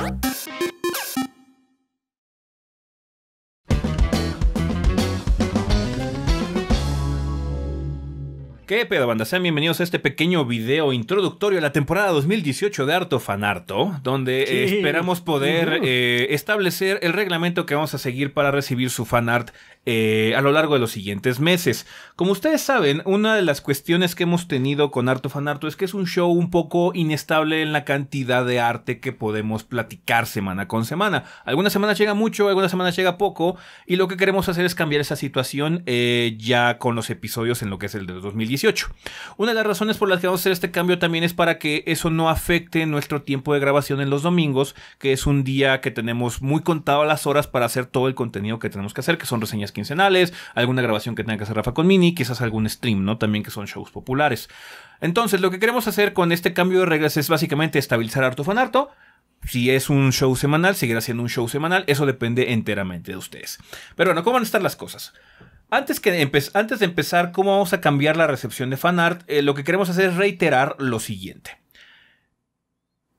Thank you. ¿Qué pedo, banda? Sean bienvenidos a este pequeño video introductorio a la temporada 2018 de Harto Fanarto, donde eh, esperamos poder eh, establecer el reglamento que vamos a seguir para recibir su fanart eh, a lo largo de los siguientes meses. Como ustedes saben, una de las cuestiones que hemos tenido con Harto Fanarto es que es un show un poco inestable en la cantidad de arte que podemos platicar semana con semana. Algunas semanas llega mucho, algunas semanas llega poco, y lo que queremos hacer es cambiar esa situación eh, ya con los episodios en lo que es el de 2018 una de las razones por las que vamos a hacer este cambio también es para que eso no afecte nuestro tiempo de grabación en los domingos, que es un día que tenemos muy contado las horas para hacer todo el contenido que tenemos que hacer, que son reseñas quincenales, alguna grabación que tenga que hacer Rafa con Mini, quizás algún stream, ¿no? También que son shows populares. Entonces, lo que queremos hacer con este cambio de reglas es básicamente estabilizar Harto harto. Si es un show semanal, seguirá siendo un show semanal. Eso depende enteramente de ustedes. Pero bueno, ¿cómo van a estar las cosas? Antes, que antes de empezar cómo vamos a cambiar la recepción de fanart, art, eh, lo que queremos hacer es reiterar lo siguiente.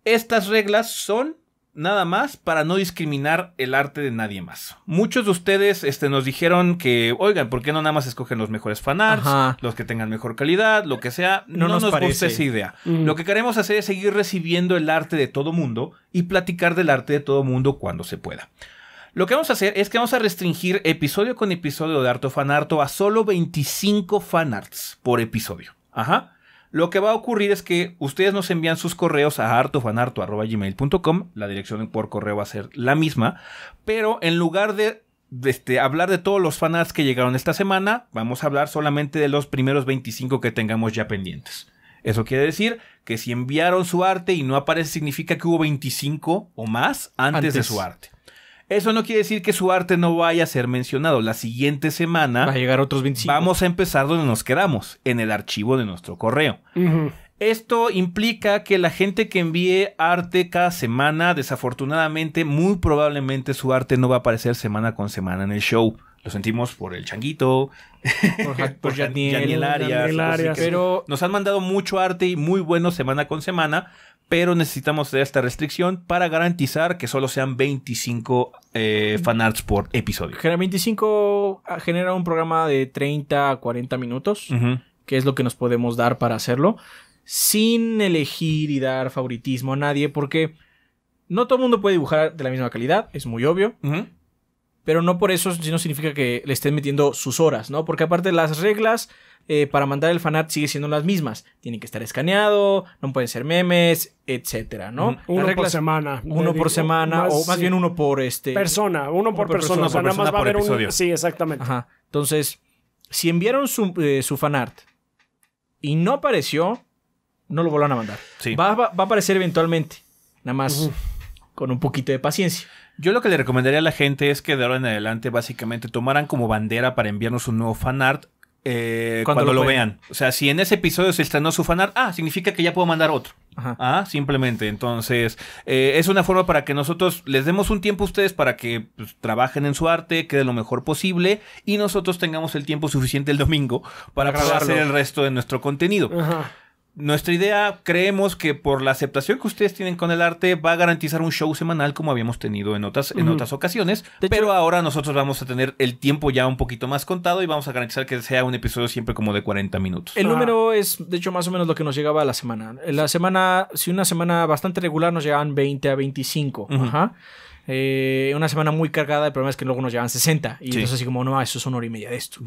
Estas reglas son nada más para no discriminar el arte de nadie más. Muchos de ustedes este, nos dijeron que, oigan, ¿por qué no nada más escogen los mejores fanarts, los que tengan mejor calidad, lo que sea? No, nos, gusta esa idea. Mm. Lo que queremos hacer es seguir recibiendo el arte de todo mundo y platicar del arte de todo mundo cuando se pueda. Lo que vamos a hacer es que vamos a restringir episodio con episodio de Harto arto a solo 25 fanarts por episodio. Ajá. Lo que va a ocurrir es que ustedes nos envían sus correos a artofanarto.com, La dirección por correo va a ser la misma. Pero en lugar de este, hablar de todos los fanarts que llegaron esta semana, vamos a hablar solamente de los primeros 25 que tengamos ya pendientes. Eso quiere decir que si enviaron su arte y no aparece, significa que hubo 25 o más antes. de su arte. Eso no quiere decir que su arte no vaya a ser mencionado. La siguiente semana. a otros Vamos a empezar donde nos quedamos, en el archivo de nuestro correo. Esto implica que la gente que envíe arte cada semana, desafortunadamente, muy probablemente su arte no va a aparecer semana con semana en el show. Lo sentimos por el changuito, por, Pero nos han mandado mucho arte y muy bueno semana con semana, pero necesitamos esta restricción para garantizar que solo sean 25 eh, fanarts por episodio. 25 ah, genera un programa de 30 a 40 minutos, que es lo que nos podemos dar para hacerlo, sin elegir y dar favoritismo a nadie, porque no todo el mundo puede dibujar de la misma calidad, es muy obvio pero no por eso no significa que le estén metiendo sus horas, ¿no? Porque aparte las reglas eh, para mandar el fanart sigue siendo las mismas. Tienen que estar escaneado, no pueden ser memes, etcétera, ¿no? Uno mm, regla por semana. Uno por semana, o más bien uno por este. Persona, uno por, persona. O sea, nada más va a haber un. Sí, exactamente. Ajá. Entonces, si enviaron su, eh, su fanart y no apareció, no lo volvan a mandar. Va, va, a aparecer eventualmente. Nada más con un poquito de paciencia. Yo lo que le recomendaría a la gente es que de ahora en adelante básicamente tomaran como bandera para enviarnos un nuevo fanart eh, cuando, lo, vean. O sea, si en ese episodio se estrenó su fanart, ah, significa que ya puedo mandar otro. Ah, simplemente. Entonces, eh, es una forma para que nosotros les demos un tiempo a ustedes para que pues, trabajen en su arte, quede lo mejor posible y nosotros tengamos el tiempo suficiente el domingo para, grabar el resto de nuestro contenido. Ajá. Nuestra idea, creemos que por la aceptación que ustedes tienen con el arte, va a garantizar un show semanal como habíamos tenido en otras, en otras ocasiones. pero ahora nosotros vamos a tener el tiempo ya un poquito más contado y vamos a garantizar que sea un episodio siempre como de 40 minutos. El ah. número es, de hecho, más o menos lo que nos llegaba a la semana. La semana, si una semana bastante regular, nos llegaban 20 a 25. Eh, una semana muy cargada, el problema es que luego nos llevan 60. Y entonces así como, no, eso es una hora y media de esto.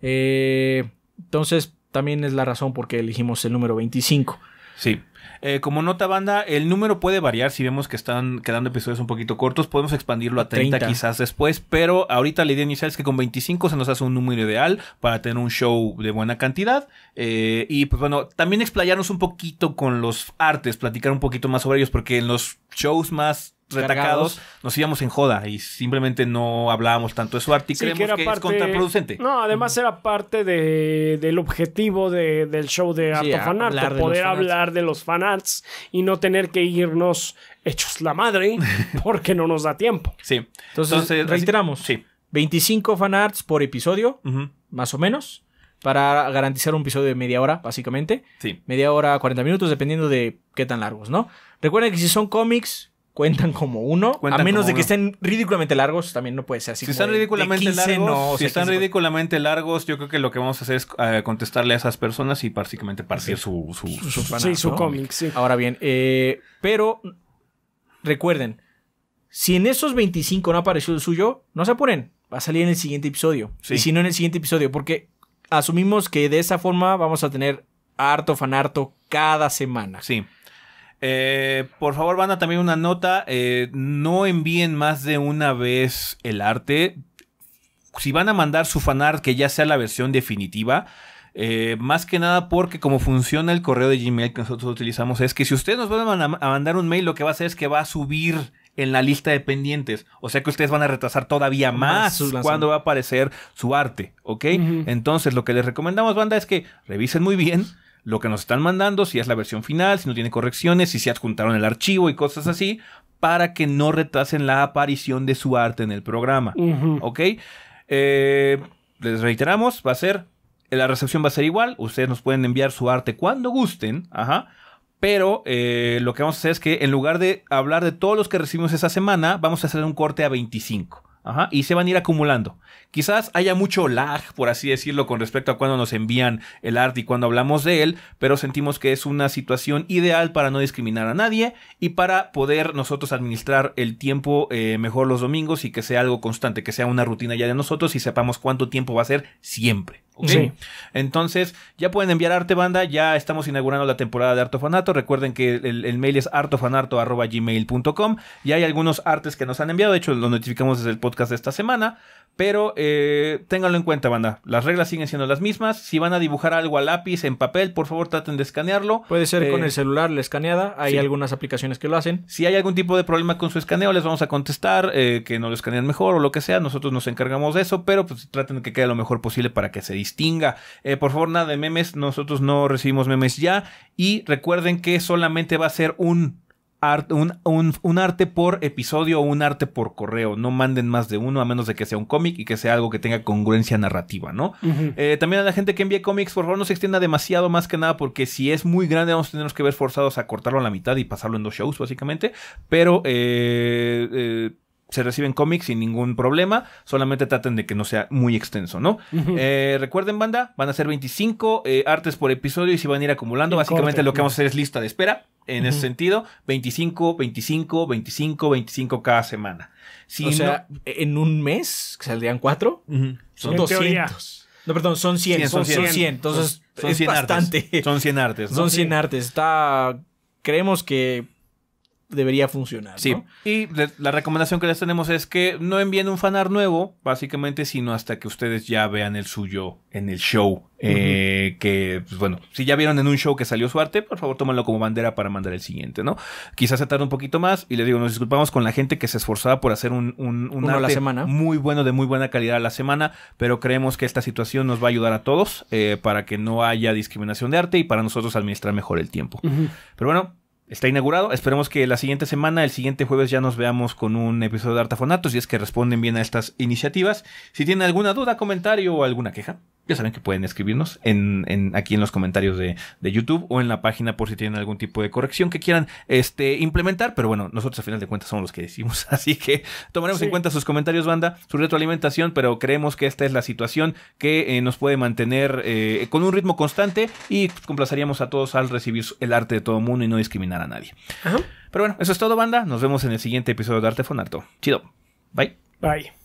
Eh, entonces, también es la razón por qué elegimos el número 25. Sí. Eh, como nota banda, el número puede variar si vemos que están quedando episodios un poquito cortos. Podemos expandirlo a 30, quizás después, pero ahorita la idea inicial es que con 25 se nos hace un número ideal para tener un show de buena cantidad. Eh, y pues bueno, también explayarnos un poquito con los artes, platicar un poquito más sobre ellos, porque en los shows más retacados, nos íbamos en joda y simplemente no hablábamos tanto de su arte y creemos que, es contraproducente. No, además era parte del objetivo de, del show de poder hablar de los fanarts y no tener que irnos hechos la madre porque no nos da tiempo. Sí. Entonces, reiteramos. Sí. 25 fanarts por episodio, más o menos, para garantizar un episodio de media hora, básicamente. Sí. Media hora, 40 minutos, dependiendo de qué tan largos, ¿no? Recuerden que si son cómics, cuentan como uno. a menos de que estén ridículamente largos, también no puede ser así. Si están ridículamente largos, si están ridículamente largos, yo creo que lo que vamos a hacer es eh, contestarle a esas personas y básicamente partir su, su, su cómic. Ahora bien, eh, pero recuerden, si en esos 25 no apareció el suyo, no se apuren, va a salir en el siguiente episodio. Y si no en el siguiente episodio, porque asumimos que de esa forma vamos a tener harto fanarto cada semana. Sí. Eh, por favor, Banda, también una nota. Eh, no envíen más de una vez el arte. Si van a mandar su fanart, que ya sea la versión definitiva. Eh, más que nada porque como funciona el correo de Gmail que nosotros utilizamos es que si ustedes nos van a mandar un mail, lo que va a hacer es que va a subir en la lista de pendientes. O sea que ustedes van a retrasar todavía más, cuando va a aparecer su arte, ¿ok? Entonces lo que les recomendamos, banda, es que revisen muy bien lo que nos están mandando, si es la versión final, si no tiene correcciones, si se adjuntaron el archivo y cosas así, para que no retrasen la aparición de su arte en el programa. ¿Ok? Eh, les reiteramos, va a ser, la recepción va a ser igual, ustedes nos pueden enviar su arte cuando gusten, ajá. Pero eh, lo que vamos a hacer es que en lugar de hablar de todos los que recibimos esa semana, vamos a hacer un corte a 25 y se van a ir acumulando. Quizás haya mucho lag, por así decirlo, con respecto a cuando nos envían el arte y cuando hablamos de él, pero sentimos que es una situación ideal para no discriminar a nadie y para poder nosotros administrar el tiempo eh, mejor los domingos y que sea algo constante, que sea una rutina ya de nosotros y sepamos cuánto tiempo va a ser siempre. Entonces, ya pueden enviar arte banda, ya estamos inaugurando la temporada de Artofanato. Recuerden que el, mail es artofanarto.gmail.com. y hay algunos artes que nos han enviado, de hecho, lo notificamos desde el podcast podcast de esta semana. Pero tenganlo eh, ténganlo en cuenta, banda. Las reglas siguen siendo las mismas. Si van a dibujar algo a lápiz, en papel, por favor traten de escanearlo. Puede ser con eh, el celular, la escaneada. Hay algunas aplicaciones que lo hacen. Si hay algún tipo de problema con su escaneo, les vamos a contestar eh, que no lo escanean mejor o lo que sea. Nosotros nos encargamos de eso, pero pues traten de que quede lo mejor posible para que se distinga. por favor, nada de memes. Nosotros no recibimos memes ya. Y recuerden que solamente va a ser un un, arte por episodio o un arte por correo. No manden más de uno, a menos de que sea un cómic y que sea algo que tenga congruencia narrativa, ¿no? Eh, también a la gente que envíe cómics, por favor, no se extienda demasiado más que nada, porque si es muy grande, vamos a tener que ver forzados a cortarlo a la mitad y pasarlo en dos shows, básicamente. Pero eh, eh se reciben cómics sin ningún problema, solamente traten de que no sea muy extenso, ¿no? Eh, recuerden, banda, van a ser 25 eh, artes por episodio y si van a ir acumulando. Básicamente lo que vamos a hacer es lista de espera, en ese sentido, 25, 25, 25, 25 cada semana. Si o sea, en un mes, que saldrían cuatro, son 200. No, perdón, son 100, son 100. Entonces, son, 100 Artes. Son 100 artes. Son 100 artes. Está, creemos que debería funcionar. Sí. Y la recomendación que les tenemos es que no envíen un fanar nuevo, básicamente, sino hasta que ustedes ya vean el suyo en el show. Eh, que, pues, bueno, si ya vieron en un show que salió su arte, por favor tómalo como bandera para mandar el siguiente, ¿no? Quizás se tarde un poquito más y les digo, nos disculpamos con la gente que se esforzaba por hacer un, un, arte la semana. muy bueno, de muy buena calidad a la semana, pero creemos que esta situación nos va a ayudar a todos eh, para que no haya discriminación de arte y para nosotros administrar mejor el tiempo. Pero bueno, está inaugurado. Esperemos que la siguiente semana, el siguiente jueves, ya nos veamos con un episodio de Artafonatos y es que responden bien a estas iniciativas. Si tienen alguna duda, comentario o alguna queja, ya saben que pueden escribirnos en, aquí en los comentarios de, YouTube o en la página por si tienen algún tipo de corrección que quieran este, implementar. Pero bueno, nosotros a final de cuentas somos los que decimos. Así que tomaremos en cuenta sus comentarios, banda, su retroalimentación, pero creemos que esta es la situación que eh, nos puede mantener eh, con un ritmo constante y complazaríamos a todos al recibir el arte de todo mundo y no discriminar a nadie. Pero bueno, eso es todo, banda. Nos vemos en el siguiente episodio de Arte Chido. Bye. Bye.